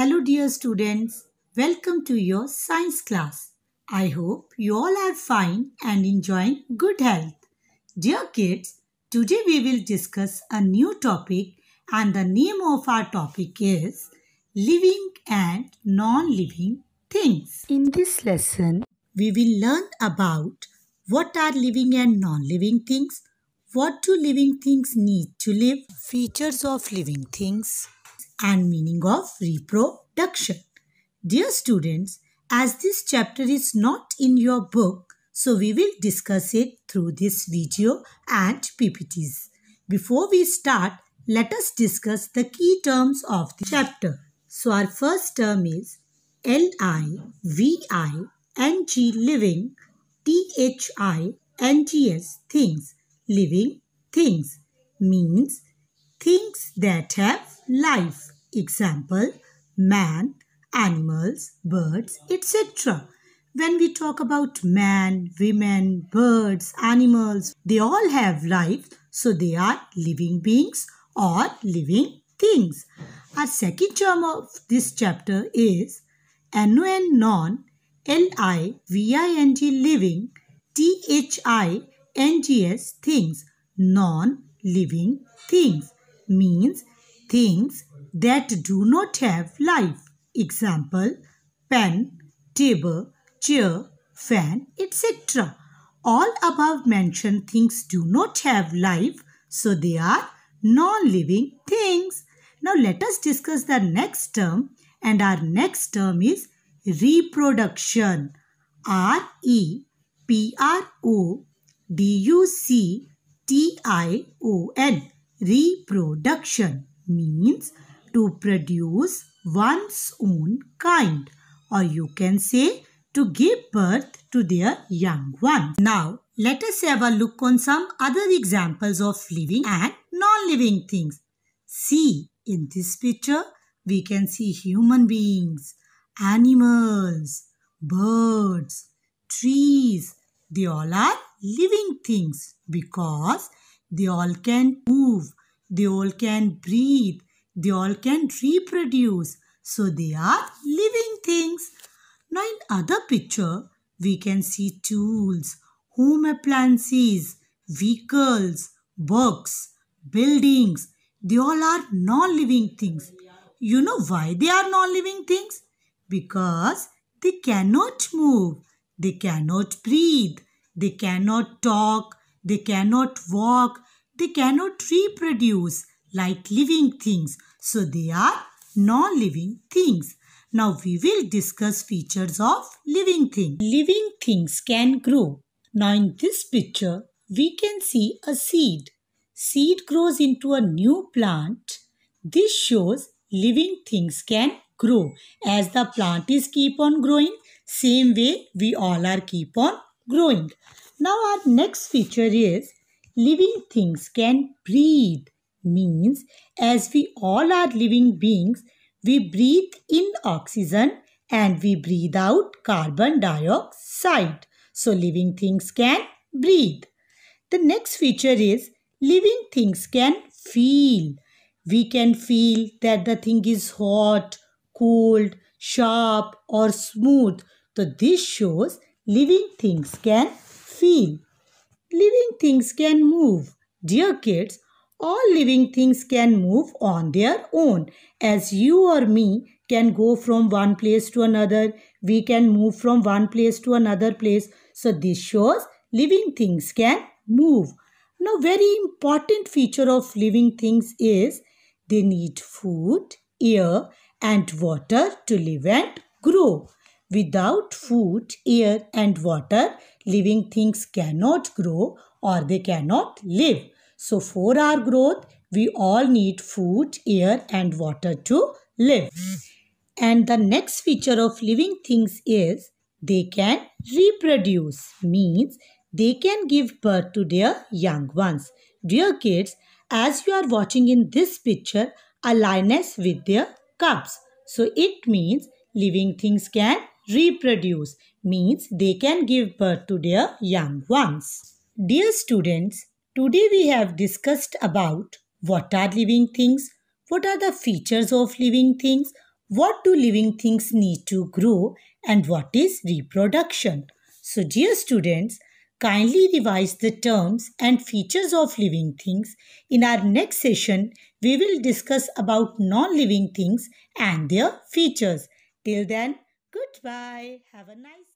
Hello dear students, welcome to your science class. I hope you all are fine and enjoying good health. Dear kids, today we will discuss a new topic and the name of our topic is Living and Non-Living Things. In this lesson, we will learn about what are living and non-living things, what do living things need to live, features of living things, and meaning of reproduction. Dear students, as this chapter is not in your book, so we will discuss it through this video and PPTs. Before we start, let us discuss the key terms of the chapter. So our first term is L-I-V-I-N-G living, T-H-I-N-G-S things, living things means things that have life. Example, man, animals, birds, etc. When we talk about man, women, birds, animals, they all have life, so they are living beings or living things. Our second term of this chapter is non, non, L-I-V-I-N-G living, T-H-I-N-G-S things, non-living things means things that do not have life. Example, pen, table, chair, fan, etc. All above mentioned things do not have life, so they are non-living things. Now let us discuss the next term and our next term is reproduction. R-E-P-R-O-D-U-C-T-I-O-N. Reproduction means to produce one's own kind or you can say to give birth to their young ones. Now let us have a look on some other examples of living and non-living things. See in this picture we can see human beings, animals, birds, trees. They all are living things because they all can move, they all can breathe, they all can reproduce. So they are living things. Now in other picture, we can see tools, home appliances, vehicles, books, buildings. They all are non-living things. You know why they are non-living things? Because they cannot move. They cannot breathe. They cannot talk. They cannot walk. They cannot reproduce like living things. So they are non-living things. Now we will discuss features of living things. Living things can grow. Now in this picture, we can see a seed. Seed grows into a new plant. This shows living things can grow. As the plant is keep on growing, same way we all are keep on growing. Now our next feature is living things can breathe means as we all are living beings, we breathe in oxygen and we breathe out carbon dioxide. So living things can breathe. The next feature is living things can feel. We can feel that the thing is hot, cold, sharp or smooth. So this shows living things can feel. Living things can move. Dear kids, all living things can move on their own. As you or me can go from one place to another, we can move from one place to another place. So this shows living things can move. Now very important feature of living things is they need food, air and water to live and grow. Without food, air and water, living things cannot grow or they cannot live. So, for our growth, we all need food, air, and water to live. And the next feature of living things is they can reproduce, means they can give birth to their young ones. Dear kids, as you are watching in this picture, a lioness with their cubs. So it means living things can reproduce, means they can give birth to their young ones. Dear students, Today we have discussed about what are living things, what are the features of living things, what do living things need to grow and what is reproduction. So dear students, kindly revise the terms and features of living things. In our next session, we will discuss about non-living things and their features. Till then, goodbye. Have a nice